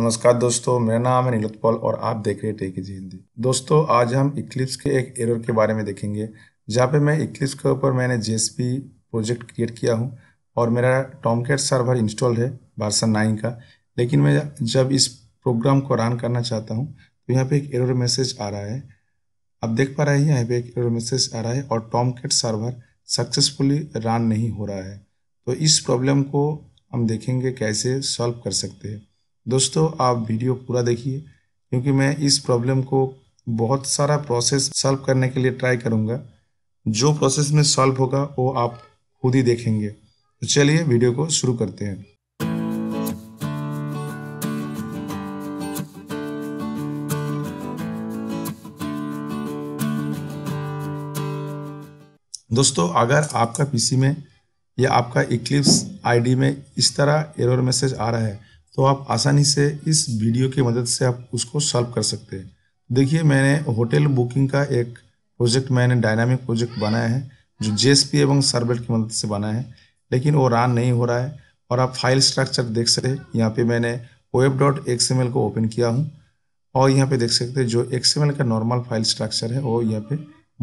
नमस्कार दोस्तों मेरा नाम है नीलत पॉल और आप देख रहे हैं टेक जी हिंदी दोस्तों आज हम इक्लिप्स के एक एरर के बारे में देखेंगे जहाँ पे मैं इक्लिप्स के ऊपर मैंने जे प्रोजेक्ट क्रिएट किया हूँ और मेरा टॉमकेट सर्वर इंस्टॉल है वर्सन नाइन का लेकिन मैं जब इस प्रोग्राम को रन करना चाहता हूँ तो यहाँ पर एक एरर मैसेज आ रहा है आप देख पा रहे हैं यहाँ पर एक एरर मैसेज आ रहा है और टॉमकेट सर्वर सक्सेसफुली रन नहीं हो रहा है तो इस प्रॉब्लम को हम देखेंगे कैसे सॉल्व कर सकते हैं दोस्तों आप वीडियो पूरा देखिए क्योंकि मैं इस प्रॉब्लम को बहुत सारा प्रोसेस सॉल्व करने के लिए ट्राई करूंगा जो प्रोसेस में सॉल्व होगा वो आप खुद ही देखेंगे तो चलिए वीडियो को शुरू करते हैं दोस्तों अगर आपका पीसी में या आपका इक्लिप्स आईडी में इस तरह एरर मैसेज आ रहा है तो आप आसानी से इस वीडियो की मदद से आप उसको सॉल्व कर सकते हैं देखिए मैंने होटल बुकिंग का एक प्रोजेक्ट मैंने डायनामिक प्रोजेक्ट बनाया है जो जे एवं सर्वेट की मदद से बनाया है लेकिन वो रान नहीं हो रहा है और आप फाइल स्ट्रक्चर देख सकते हैं यहाँ पे मैंने वेब डॉट एक्सएमएल को ओपन किया हूँ और यहाँ पे देख सकते हैं जो एक्स का नॉर्मल फाइल स्ट्रक्चर है वो यहाँ पे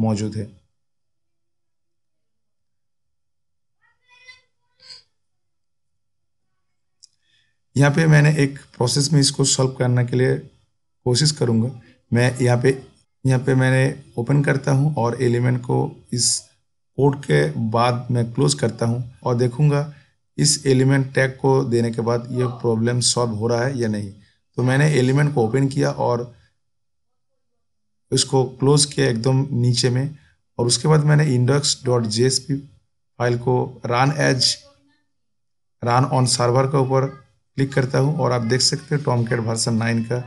मौजूद है यहाँ पे मैंने एक प्रोसेस में इसको सॉल्व करने के लिए कोशिश करूँगा मैं यहाँ पे यहाँ पे मैंने ओपन करता हूँ और एलिमेंट को इस कोड के बाद मैं क्लोज करता हूँ और देखूँगा इस एलिमेंट टैग को देने के बाद ये प्रॉब्लम सॉल्व हो रहा है या नहीं तो मैंने एलिमेंट को ओपन किया और इसको क्लोज किया एकदम नीचे में और उसके बाद मैंने इंडक्स डॉट जे फाइल को run as run on server के ऊपर क्लिक करता हूँ और आप देख सकते हो टॉम कैट वर्सन नाइन का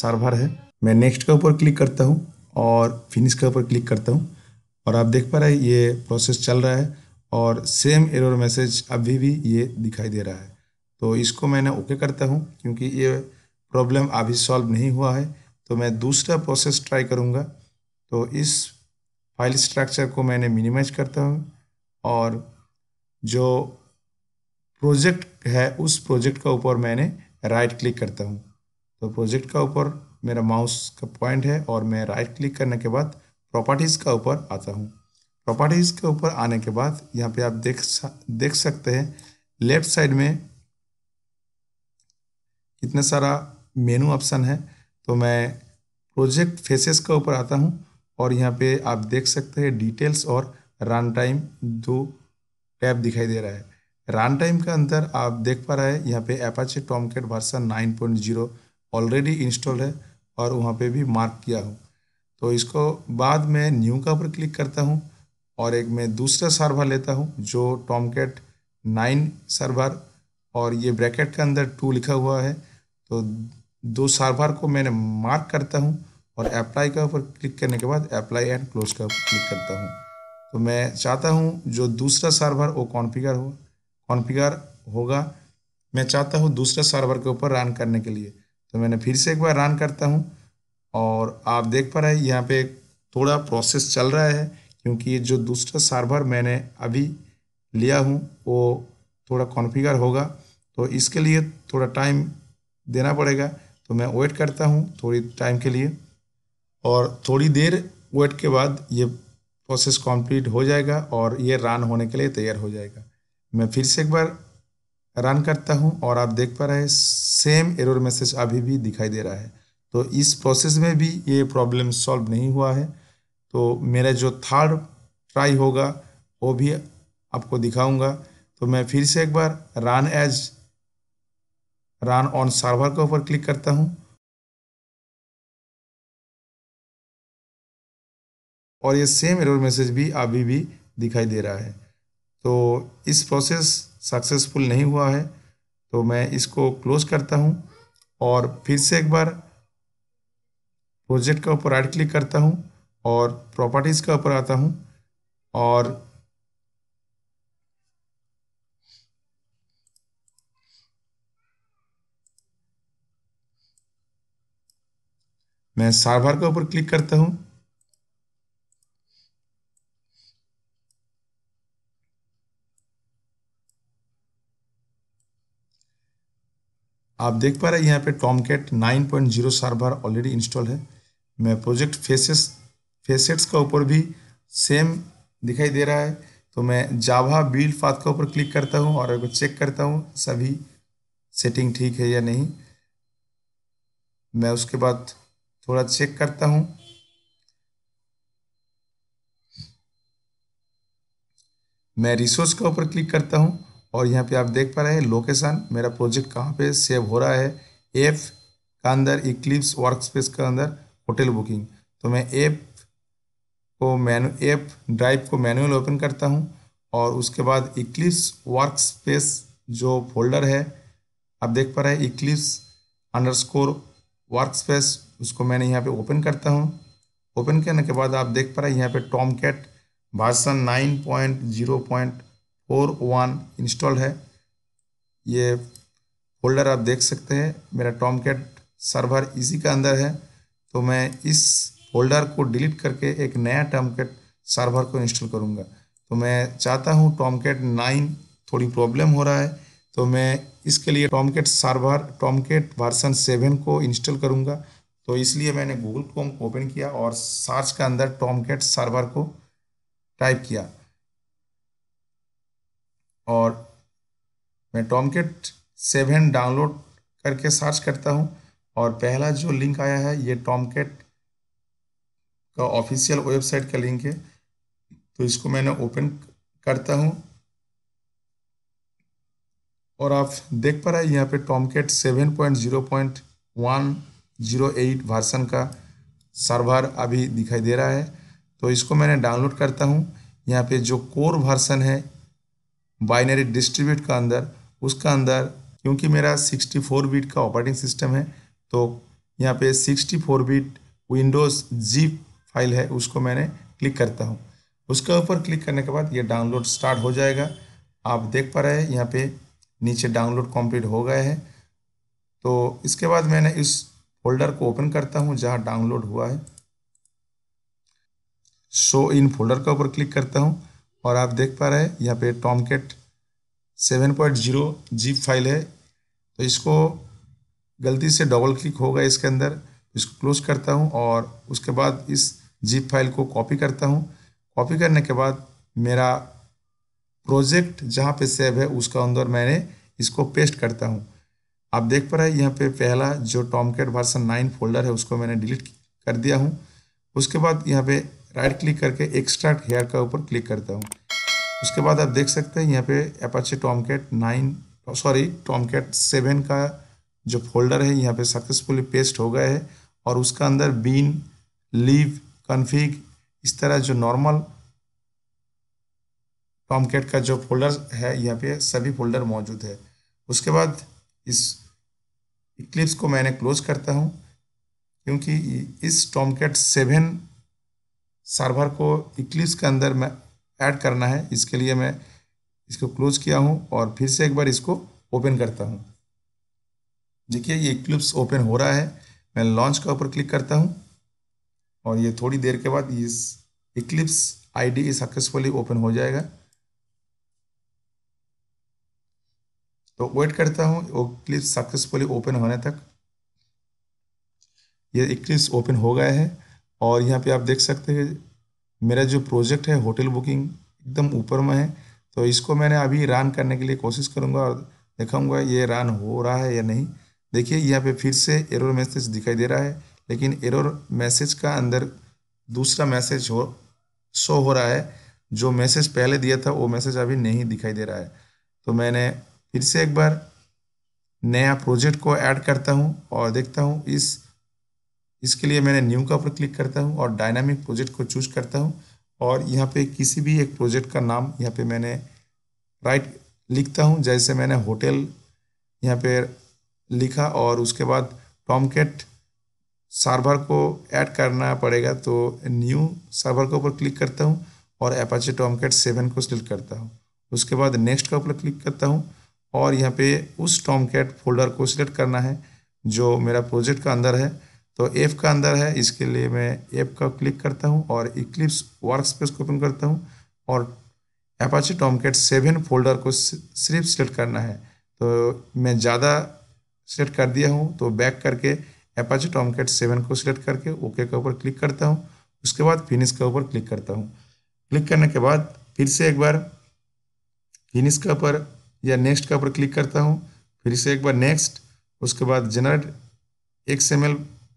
सर्वर है मैं नेक्स्ट के ऊपर क्लिक करता हूँ और फिनिश के ऊपर क्लिक करता हूँ और आप देख पा रहे हैं ये प्रोसेस चल रहा है और सेम एरर मैसेज अभी भी ये दिखाई दे रहा है तो इसको मैंने ओके करता हूँ क्योंकि ये प्रॉब्लम अभी सॉल्व नहीं हुआ है तो मैं दूसरा प्रोसेस ट्राई करूँगा तो इस फाइल स्ट्रक्चर को मैंने मिनिमाइज करता हूँ और जो प्रोजेक्ट है उस प्रोजेक्ट का ऊपर मैंने राइट क्लिक करता हूँ तो प्रोजेक्ट का ऊपर मेरा माउस का पॉइंट है और मैं राइट क्लिक करने के बाद प्रॉपर्टीज़ का ऊपर आता हूँ प्रॉपर्टीज़ के ऊपर आने के बाद यहाँ पे आप देख देख सकते हैं लेफ्ट साइड में कितना सारा मेनू ऑप्शन है तो मैं प्रोजेक्ट फेसेस के ऊपर आता हूँ और यहाँ पे आप देख सकते हैं डिटेल्स और रन टाइम दो टैब दिखाई दे रहा है रन टाइम का अंतर आप देख पा रहे हैं यहाँ पे Apache Tomcat version 9.0 already install है और वहाँ पे भी मार्क किया हूँ तो इसको बाद में न्यू का ऊपर क्लिक करता हूँ और एक मैं दूसरा सर्वर लेता हूँ जो टॉमकेट नाइन सर्वर और ये ब्रैकेट के अंदर टू लिखा हुआ है तो दो सर्वर को मैंने मार्क करता हूँ और अप्लाई का ऊपर क्लिक करने के बाद अप्लाई एंड क्लोज का ऊपर क्लिक करता हूँ तो मैं चाहता हूँ जो दूसरा सर्वर वो कॉन्फ़िगर हुआ कॉन्फ़िगर होगा मैं चाहता हूँ दूसरे सर्वर के ऊपर रन करने के लिए तो मैंने फिर से एक बार रन करता हूँ और आप देख पा रहे हैं यहाँ पे थोड़ा प्रोसेस चल रहा है क्योंकि जो दूसरा सर्वर मैंने अभी लिया हूँ वो थोड़ा कॉन्फ़िगर होगा तो इसके लिए थोड़ा टाइम देना पड़ेगा तो मैं वेट करता हूँ थोड़ी टाइम के लिए और थोड़ी देर वेट के बाद ये प्रोसेस कंप्लीट हो जाएगा और ये रन होने के लिए तैयार हो जाएगा मैं फिर से एक बार रन करता हूँ और आप देख पा रहे हैं सेम एरर मैसेज अभी भी दिखाई दे रहा है तो इस प्रोसेस में भी ये प्रॉब्लम सॉल्व नहीं हुआ है तो मेरा जो थर्ड ट्राई होगा वो भी आपको दिखाऊंगा तो मैं फिर से एक बार run as run on server के ऊपर क्लिक करता हूँ और ये सेम एरर मैसेज भी अभी भी दिखाई दे रहा है तो इस प्रोसेस सक्सेसफुल नहीं हुआ है तो मैं इसको क्लोज करता हूँ और फिर से एक बार प्रोजेक्ट के ऊपर राइट क्लिक करता हूँ और प्रॉपर्टीज़ के ऊपर आता हूँ और मैं सार्वर के ऊपर क्लिक करता हूँ आप देख पा रहे हैं यहाँ पे टॉमकेट 9.0 सर्वर ऑलरेडी इंस्टॉल है मैं प्रोजेक्ट फेसेस फेसेट्स का ऊपर भी सेम दिखाई दे रहा है तो मैं जावा बिल्ड पाथ का ऊपर क्लिक करता हूँ और चेक करता हूँ सभी सेटिंग ठीक है या नहीं मैं उसके बाद थोड़ा चेक करता हूँ मैं रिसोर्स के ऊपर क्लिक करता हूँ और यहाँ पे आप देख पा रहे हैं लोकेशन मेरा प्रोजेक्ट कहाँ पे सेव हो रहा है एफ का अंदर इक्लिप्स वर्क स्पेस का अंदर होटल बुकिंग तो मैं एप को मैनु एप ड्राइव को मैनुअल ओपन करता हूँ और उसके बाद इक्लिप्स वर्क स्पेस जो फोल्डर है आप देख पा रहे हैं Eclipse underscore workspace उसको मैंने यहाँ पे ओपन करता हूँ ओपन करने के बाद आप देख पा रहे हैं यहाँ पे टॉम कैट भाषण nine point zero point four one install है ये फोल्डर आप देख सकते हैं मेरा टॉम कैट सर्वर इसी के अंदर है तो मैं इस फोल्डर को डिलीट करके एक नया टॉम कैट सर्वर को इंस्टॉल करूँगा तो मैं चाहता हूँ टॉम कैट नाइन थोड़ी प्रॉब्लम हो रहा है तो मैं इसके लिए Tomcat server Tomcat version seven को इंस्टॉल करूँगा तो इसलिए मैंने गूगल क्रोम ओपन किया और सर्च के अंदर टॉम कैट सर्वर को टाइप किया और मैं टॉमकेट सेवन डाउनलोड करके सर्च करता हूँ और पहला जो लिंक आया है ये टॉमकेट का ऑफिशियल वेबसाइट का लिंक है तो इसको मैंने ओपन करता हूँ और आप देख पा रहे हैं यहाँ पे Tomcat seven point zero point one zero eight version का सर्वर अभी दिखाई दे रहा है तो इसको मैंने डाउनलोड करता हूँ यहाँ पे जो कोर वर्सन है बाइनरी डिस्ट्रीब्यूट का अंदर उसका अंदर क्योंकि मेरा 64 बीट का ऑपरेटिंग सिस्टम है तो यहाँ पे 64 बीट विंडोज़ जी फाइल है उसको मैंने क्लिक करता हूँ उसके ऊपर क्लिक करने के बाद ये डाउनलोड स्टार्ट हो जाएगा आप देख पा रहे हैं यहाँ पे नीचे डाउनलोड कंप्लीट हो गया है तो इसके बाद मैंने इस फोल्डर को ओपन करता हूँ जहाँ डाउनलोड हुआ है शो इन फोल्डर के ऊपर क्लिक करता हूँ और आप देख पा रहे हैं यहाँ पे टॉमकेट 7.0 जीप फाइल है तो इसको गलती से डबल क्लिक होगा इसके अंदर इसको क्लोज करता हूँ और उसके बाद इस जीप फाइल को कॉपी करता हूँ कॉपी करने के बाद मेरा प्रोजेक्ट जहाँ पे सेव है उसका अंदर मैंने इसको पेस्ट करता हूँ आप देख पा रहे हैं यहाँ पे पहला जो टॉमकेट वर्सन नाइन फोल्डर है उसको मैंने डिलीट कर दिया हूँ उसके बाद यहाँ पे राइट क्लिक करके एक्स्ट्रा हेयर का ऊपर क्लिक करता हूँ उसके बाद आप देख सकते हैं यहाँ पे Apache Tomcat nine sorry Tomcat seven का जो फोल्डर है यहाँ पे सक्सेसफुली पेस्ट हो गया है और उसका अंदर बीन लीव कन्फिग इस तरह जो नॉर्मल टॉम कैट का जो फोल्डर है यहाँ पे सभी फोल्डर मौजूद है उसके बाद इस इक्लिप्स को मैंने क्लोज करता हूँ क्योंकि इस टॉमकेट सेवन सर्वर को इक्लिप्स के अंदर मैं ऐड करना है इसके लिए मैं इसको क्लोज किया हूँ और फिर से एक बार इसको ओपन करता हूँ देखिए ये क्लिप्स ओपन हो रहा है मैं लॉन्च का ऊपर क्लिक करता हूँ और ये थोड़ी देर के बाद इस इक्लिप्स आईडी सक्सेसफुली ओपन हो जाएगा तो वेट करता हूँ वो क्लिप्स सक्सेसफुली ओपन होने तक ये इक्लिप्स ओपन हो गया है और यहाँ पे आप देख सकते हैं मेरा जो प्रोजेक्ट है होटल बुकिंग एकदम ऊपर में है तो इसको मैंने अभी रन करने के लिए कोशिश करूँगा और दिखाऊँगा ये रन हो रहा है या नहीं देखिए यहाँ पे फिर से एरर मैसेज दिखाई दे रहा है लेकिन एरर मैसेज का अंदर दूसरा मैसेज हो शो हो रहा है जो मैसेज पहले दिया था वो मैसेज अभी नहीं दिखाई दे रहा है तो मैंने फिर से एक बार नया प्रोजेक्ट को ऐड करता हूँ और देखता हूँ इस इसके लिए मैंने न्यू का ऊपर क्लिक करता हूँ और डायनामिक प्रोजेक्ट को चूज करता हूँ और यहाँ पे किसी भी एक प्रोजेक्ट का नाम यहाँ पे मैंने राइट लिखता हूँ जैसे मैंने होटल यहाँ पे लिखा और उसके बाद टॉमकेट सर्वर को ऐड करना पड़ेगा तो न्यू सर्वर के ऊपर क्लिक करता हूँ और एपाचे टॉमकेट सेवन को सिलेक्ट करता हूँ उसके बाद नेक्स्ट का ऊपर क्लिक करता हूँ और यहाँ पे उस टॉमकेट फोल्डर को सिलेक्ट करना है जो मेरा प्रोजेक्ट का अंदर है तो एफ़ का अंदर है इसके लिए मैं एफ़ का क्लिक करता हूँ और इक्लिप्स वर्क स्पेस को ओपन करता हूँ और एपाची टॉमकेट सेवन फोल्डर को सिर्फ सेलेक्ट करना है तो मैं ज़्यादा सेलेक्ट कर दिया हूँ तो बैक करके एपाची टॉमकेट सेवन को सिलेक्ट करके ओके के ऊपर क्लिक करता हूँ उसके बाद फिनिश के ऊपर क्लिक करता हूँ क्लिक करने के बाद फिर से एक बार फिनिश के ऊपर या नेक्स्ट के ऊपर क्लिक करता हूँ फिर से एक बार नेक्स्ट उसके बाद जनरेट एक्स एम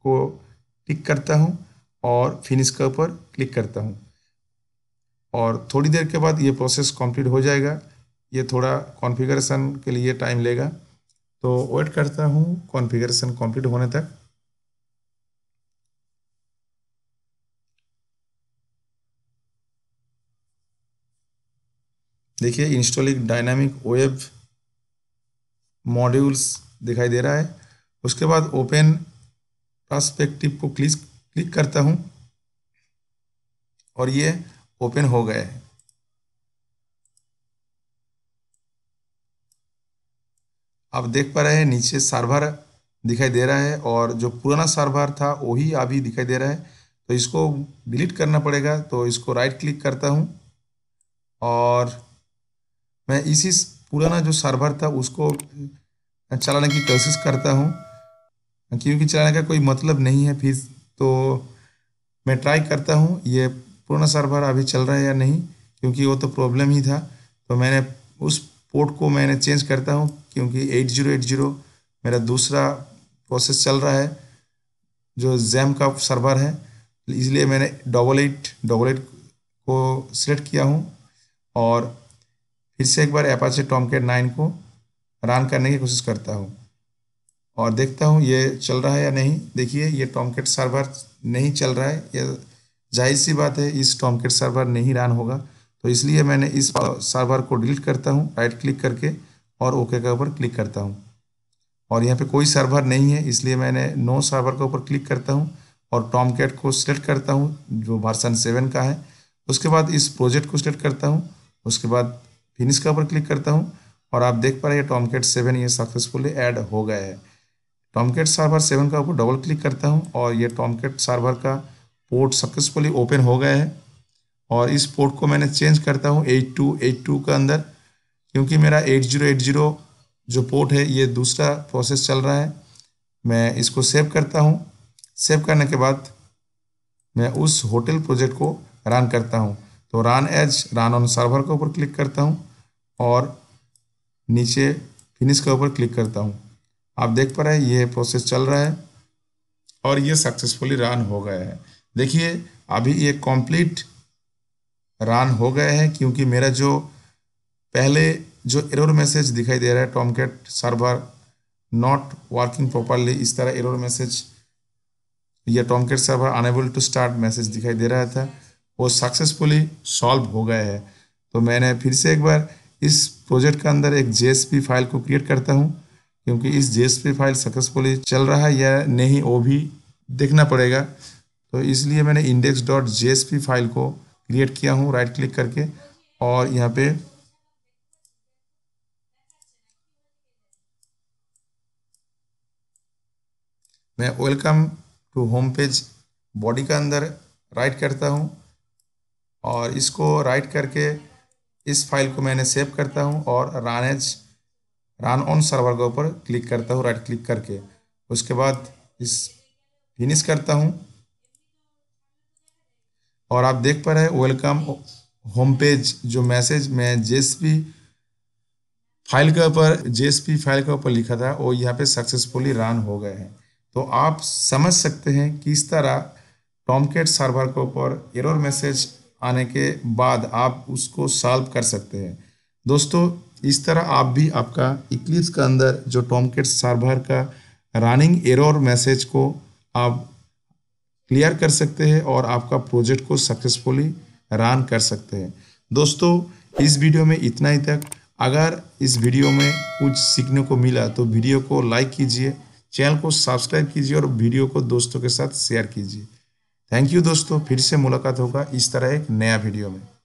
को टिक करता हूँ और फिनिश के ऊपर क्लिक करता हूँ और थोड़ी देर के बाद ये प्रोसेस कंप्लीट हो जाएगा ये थोड़ा कॉन्फ़िगरेशन के लिए टाइम लेगा तो वेट करता हूँ कॉन्फ़िगरेशन कंप्लीट होने तक देखिए इंस्टॉलिंग डायनामिक वेब मॉड्यूल्स दिखाई दे रहा है उसके बाद ओपन प्रस्पेक्टिव को क्लिक क्लिक करता हूँ और ये ओपन हो गया है आप देख पा रहे हैं नीचे सर्वर दिखाई दे रहा है और जो पुराना सर्वर था वही अभी दिखाई दे रहा है तो इसको डिलीट करना पड़ेगा तो इसको राइट क्लिक करता हूँ और मैं इसी पुराना जो सर्वर था उसको चलाने की कोशिश करता हूँ क्योंकि चलाने का कोई मतलब नहीं है फिर तो मैं ट्राई करता हूँ ये पुराना सर्वर अभी चल रहा है या नहीं क्योंकि वो तो प्रॉब्लम ही था तो मैंने उस पोर्ट को मैंने चेंज करता हूँ क्योंकि 8080 मेरा दूसरा प्रोसेस चल रहा है जो जैम का सर्वर है इसलिए मैंने डबल एट डबल एट को सिलेक्ट किया हूँ और फिर से एक बार एपाचे टॉमकेट नाइन को रन करने की कोशिश करता हूँ और देखता हूँ ये चल रहा है या नहीं देखिए ये टॉमकेट सर्वर नहीं चल रहा है ये जाहिर सी बात है इस टॉमकेट सर्वर नहीं रन होगा तो इसलिए मैंने इस सर्वर को डिलीट करता हूँ राइट क्लिक करके और ओके के ऊपर क्लिक करता हूँ और यहाँ पे कोई सर्वर नहीं है इसलिए मैंने नो सर्वर के ऊपर क्लिक करता हूँ और टॉमकेट को सिलेक्ट करता हूँ जो वर्सन सेवन का है उसके बाद इस प्रोजेक्ट को सिलेक्ट करता हूँ उसके बाद फिनिश के ऊपर क्लिक करता हूँ और आप देख पा रहे हैं टॉमकेट सेवन ये सक्सेसफुली ऐड हो गया है टॉमकेट सर्वर सेवन का ऊपर डबल क्लिक करता हूँ और ये टॉमकेट सर्वर का पोर्ट सक्सेसफुली ओपन हो गया है और इस पोर्ट को मैंने चेंज करता हूँ एट टू एट टू के अंदर क्योंकि मेरा एट जीरो एट जीरो जो पोर्ट है ये दूसरा प्रोसेस चल रहा है मैं इसको सेव करता हूँ सेव करने के बाद मैं उस होटल प्रोजेक्ट को रन करता हूँ तो run as run on server के ऊपर क्लिक करता हूँ और नीचे फिनिश के ऊपर क्लिक करता हूँ आप देख पा रहे हैं ये प्रोसेस चल रहा है और ये सक्सेसफुली रन हो गया है देखिए अभी ये कंप्लीट रन हो गया है क्योंकि मेरा जो पहले जो एरर मैसेज दिखाई दे रहा है Tomcat server not working properly इस तरह एरर मैसेज या Tomcat server unable to start message दिखाई दे रहा था वो सक्सेसफुली सॉल्व हो गया है तो मैंने फिर से एक बार इस प्रोजेक्ट के अंदर एक जे फाइल को क्रिएट करता हूँ क्योंकि इस जे फाइल सक्सेसफुली चल रहा है या नहीं वो भी देखना पड़ेगा तो इसलिए मैंने इंडेक्स डॉट जे फाइल को क्रिएट किया हूँ राइट क्लिक करके और यहाँ पे मैं welcome to home page body का अंदर राइट करता हूँ और इसको राइट करके इस फाइल को मैंने सेव करता हूँ और रानेज रन ऑन सर्वर के ऊपर क्लिक करता हूँ राइट क्लिक करके उसके बाद इस फिनिश करता हूँ और आप देख पा रहे हैं वेलकम होम पेज जो मैसेज जेस जेएसपी फाइल के ऊपर जेएसपी फाइल के ऊपर लिखा था वो यहाँ पे सक्सेसफुली रन हो गए हैं तो आप समझ सकते हैं किस तरह टॉमकेट सर्वर के ऊपर एरर मैसेज आने के बाद आप उसको सॉल्व कर सकते हैं दोस्तों इस तरह आप भी आपका इक्लिप्स के अंदर जो टॉमकेट सर्वर का रनिंग एरर मैसेज को आप क्लियर कर सकते हैं और आपका प्रोजेक्ट को सक्सेसफुली रन कर सकते हैं दोस्तों इस वीडियो में इतना ही तक अगर इस वीडियो में कुछ सीखने को मिला तो वीडियो को लाइक कीजिए चैनल को सब्सक्राइब कीजिए और वीडियो को दोस्तों के साथ शेयर कीजिए थैंक यू दोस्तों फिर से मुलाकात होगा इस तरह एक नया वीडियो में